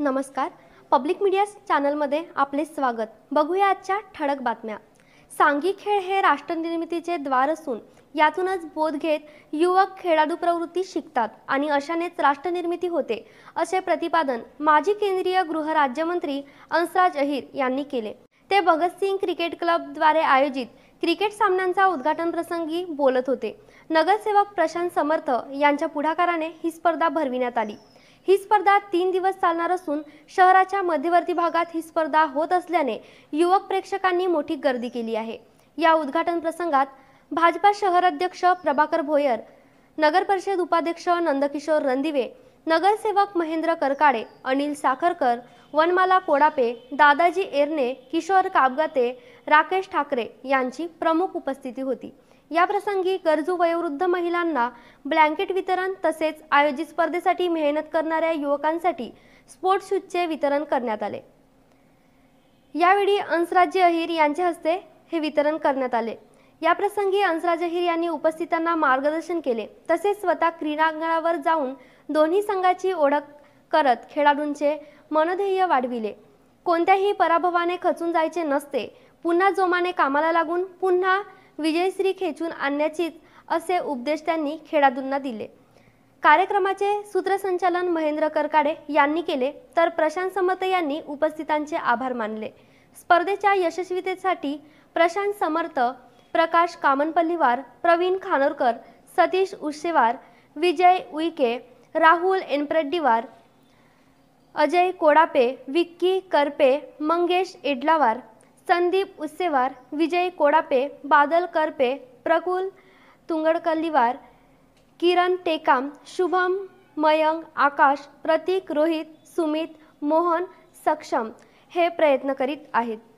नमस्कार public media चॅनलमध्ये आपले स्वागत बघूया आजच्या ठळक बातम्या सांगी खेळ हे राष्ट्रनिर्मितीचे द्वार असून यातूनच बोध घेत युवक खेळाडू प्रवृत्ती शिकतात आणि अशानेच राष्ट्रनिर्मिती होते असे प्रतिपादन माजी केंद्रीय गृहराज्यमंत्री अंसराज अहिर यांनी केले ते भगतसिंग क्रिकेट क्लबद्वारे आयोजित क्रिकेट सामन्यांचा उद्घाटन प्रसंगी बोलत होते नगरसेवक प्रशांत समर्थ यांच्या पुढाकाराने ही स्पर्धा भरविण्यात आली ही स्पर्धा तीन दिवस चालणार असून शहराच्या मध्यवर्ती भागात ही स्पर्धा होत असल्याने युवक प्रेक्षकांनी मोठी गर्दी केली आहे या उद्घाटन प्रसंगात भाजपा शहराध्यक्ष प्रभाकर भोयर नगर परिषद उपाध्यक्ष नंदकिशोर रंदिवे नगरसेवक महेंद्र करकाडे अनिल साखरकर वनमाला कोडापे दादाजी एरणे किशोर काबगाते राकेश ठाकरे यांची प्रमुख उपस्थिती होती या प्रसंगी गरजू वयोवृद्ध महिलांना ब्लँकेट वितरण तसेच आयोजित स्पर्धेसाठी मेहनत करणाऱ्या युवकांसाठी स्पोर्ट्स शूजचे वितरण करण्यात आले यावेळी अंसराजे अहिर यांच्या हस्ते हे वितरण करण्यात आले प्रसंगी अंसराज अहिर यांनी उपस्थितांना मार्गदर्शन केले तसेच स्वतः क्रीडांगणावर जाऊन दोन्ही संघाची ओळख करत खेळाडूंचे मनोध्येय वाढविले कोणत्याही पराभवाने खचून जायचे नसते पुन्हा जोमाने कामाला लागून पुन्हा विजयश्री खेचून आणण्याची असे उपदेश त्यांनी खेळाडूंना दिले कार्यक्रमाचे सूत्रसंचालन महेंद्र करकाडे यांनी केले तर प्रशांत समर्थ यांनी उपस्थितांचे आभार मानले स्पर्धेच्या यशस्वीतेसाठी प्रशांत समर्थ प्रकाश कामनपल्लीवार प्रवीण खानोरकर सतीश उशेवार विजय उईके राहुल एनप्रेड्डीवार अजय कोडापे विक्की करपे मंगेश एडलावार संदीप उस्सेवार विजय कोडापे बादल करपे प्रकुल तुंगडकल्लीवार किरण टेकाम शुभम मयंग आकाश प्रतीक रोहित सुमित मोहन सक्षम हे प्रयत्न करीत आहेत